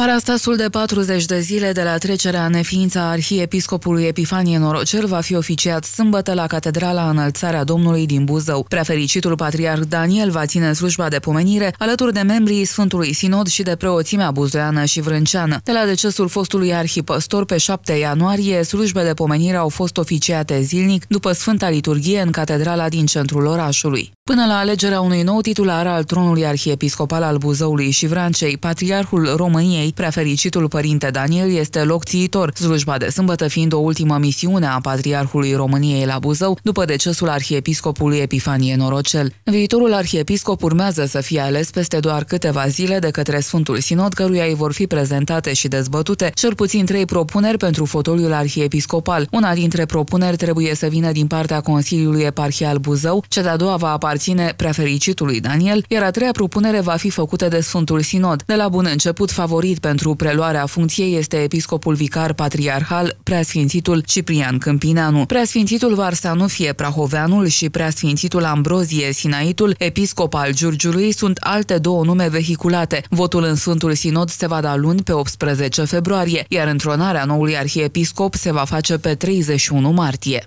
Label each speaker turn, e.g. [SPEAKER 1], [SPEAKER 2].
[SPEAKER 1] Parastasul de 40 de zile de la trecerea în neființa arhiepiscopului Epifanie Norocel va fi oficiat sâmbătă la Catedrala Înălțarea Domnului din Buzău. Prefericitul patriarh Daniel va ține slujba de pomenire alături de membrii Sfântului Sinod și de preoțimea buzoiană și vrânceană. De la decesul fostului arhipăstor pe 7 ianuarie, slujbe de pomenire au fost oficiate zilnic după Sfânta Liturghie în Catedrala din centrul orașului. Până la alegerea unui nou titular al tronului arhiepiscopal al Buzăului și Vrancei, Patriarhul României, prefericitul părinte Daniel, este locțiitor, slujba de sâmbătă fiind o ultimă misiune a Patriarhului României la Buzău, după decesul arhiepiscopului Epifanie Norocel. Viitorul arhiepiscop urmează să fie ales peste doar câteva zile de către Sfântul Sinod, căruia îi vor fi prezentate și dezbătute cel puțin trei propuneri pentru fotoliul arhiepiscopal. Una dintre propuneri trebuie să vină din partea Consiliului Eparhial Buzău, cea de-a doua va apar aparține fericitului Daniel, iar a treia propunere va fi făcută de Sfântul Sinod. De la bun început, favorit pentru preluarea funcției este episcopul vicar patriarhal, preasfințitul Ciprian Câmpineanu. Preasfințitul fie Prahoveanul și preasfințitul Ambrozie Sinaitul, episcop al Giurgiului, sunt alte două nume vehiculate. Votul în Sfântul Sinod se va da luni pe 18 februarie, iar întronarea noului arhiepiscop se va face pe 31 martie.